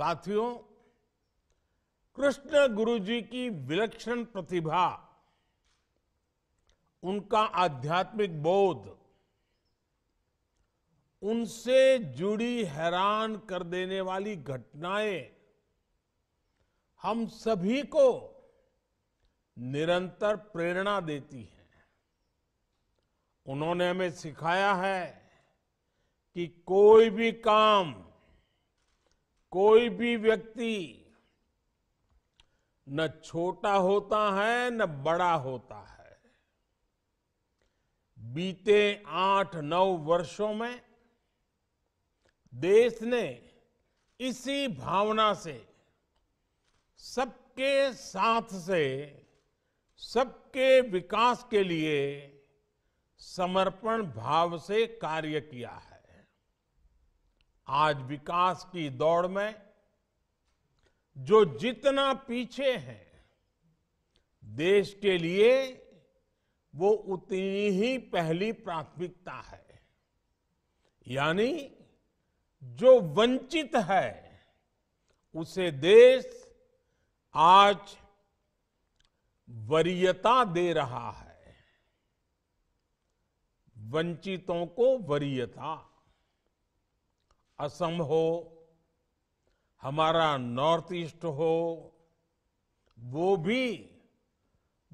साथियों कृष्ण गुरु जी की विलक्षण प्रतिभा उनका आध्यात्मिक बोध उनसे जुड़ी हैरान कर देने वाली घटनाएं हम सभी को निरंतर प्रेरणा देती हैं उन्होंने हमें सिखाया है कि कोई भी काम कोई भी व्यक्ति न छोटा होता है न बड़ा होता है बीते आठ नौ वर्षों में देश ने इसी भावना से सबके साथ से सबके विकास के लिए समर्पण भाव से कार्य किया है आज विकास की दौड़ में जो जितना पीछे है देश के लिए वो उतनी ही पहली प्राथमिकता है यानी जो वंचित है उसे देश आज वरीयता दे रहा है वंचितों को वरीयता असम हो हमारा नॉर्थ ईस्ट हो वो भी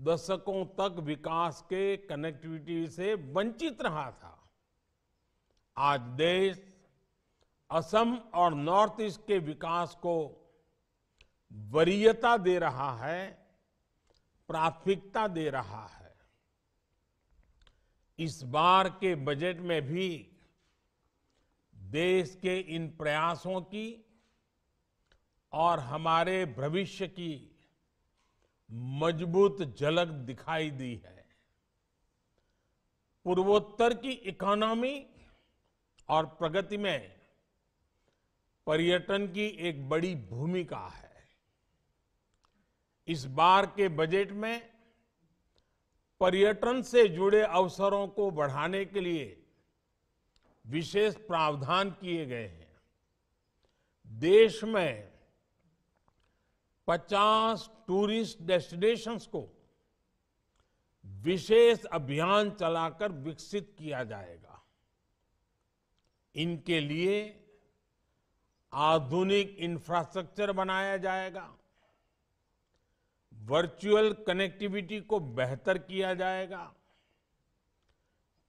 दशकों तक विकास के कनेक्टिविटी से वंचित रहा था आज देश असम और नॉर्थ ईस्ट के विकास को वरीयता दे रहा है प्राथमिकता दे रहा है इस बार के बजट में भी देश के इन प्रयासों की और हमारे भविष्य की मजबूत झलक दिखाई दी है पूर्वोत्तर की इकोनॉमी और प्रगति में पर्यटन की एक बड़ी भूमिका है इस बार के बजट में पर्यटन से जुड़े अवसरों को बढ़ाने के लिए विशेष प्रावधान किए गए हैं देश में 50 टूरिस्ट डेस्टिनेशंस को विशेष अभियान चलाकर विकसित किया जाएगा इनके लिए आधुनिक इंफ्रास्ट्रक्चर बनाया जाएगा वर्चुअल कनेक्टिविटी को बेहतर किया जाएगा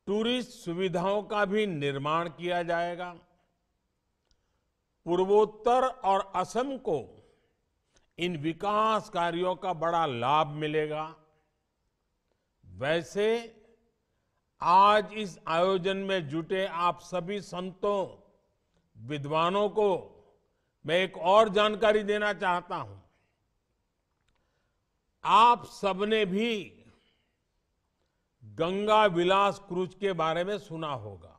टूरिस्ट सुविधाओं का भी निर्माण किया जाएगा पूर्वोत्तर और असम को इन विकास कार्यों का बड़ा लाभ मिलेगा वैसे आज इस आयोजन में जुटे आप सभी संतों विद्वानों को मैं एक और जानकारी देना चाहता हूं आप सबने भी गंगा विलास क्रूज के बारे में सुना होगा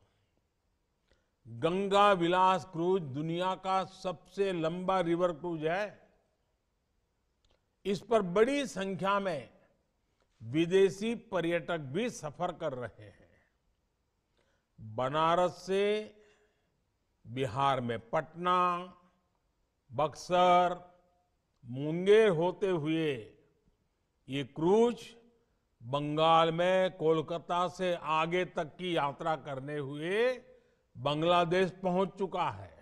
गंगा विलास क्रूज दुनिया का सबसे लंबा रिवर क्रूज है इस पर बड़ी संख्या में विदेशी पर्यटक भी सफर कर रहे हैं बनारस से बिहार में पटना बक्सर मुंगेर होते हुए ये क्रूज बंगाल में कोलकाता से आगे तक की यात्रा करने हुए बांग्लादेश पहुंच चुका है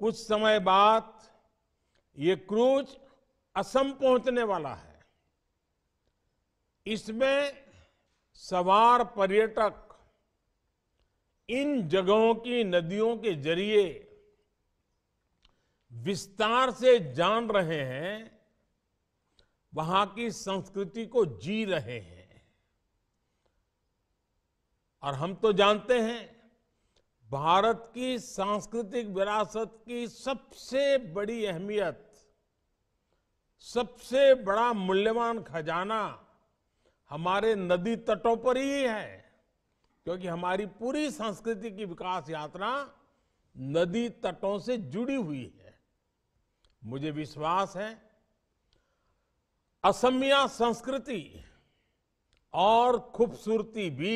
कुछ समय बाद ये क्रूज असम पहुंचने वाला है इसमें सवार पर्यटक इन जगहों की नदियों के जरिए विस्तार से जान रहे हैं वहां की संस्कृति को जी रहे हैं और हम तो जानते हैं भारत की सांस्कृतिक विरासत की सबसे बड़ी अहमियत सबसे बड़ा मूल्यवान खजाना हमारे नदी तटों पर ही है क्योंकि हमारी पूरी संस्कृति की विकास यात्रा नदी तटों से जुड़ी हुई है मुझे विश्वास है असमिया संस्कृति और खूबसूरती भी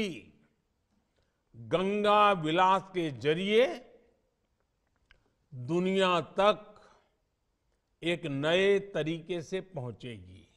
गंगा विलास के जरिए दुनिया तक एक नए तरीके से पहुंचेगी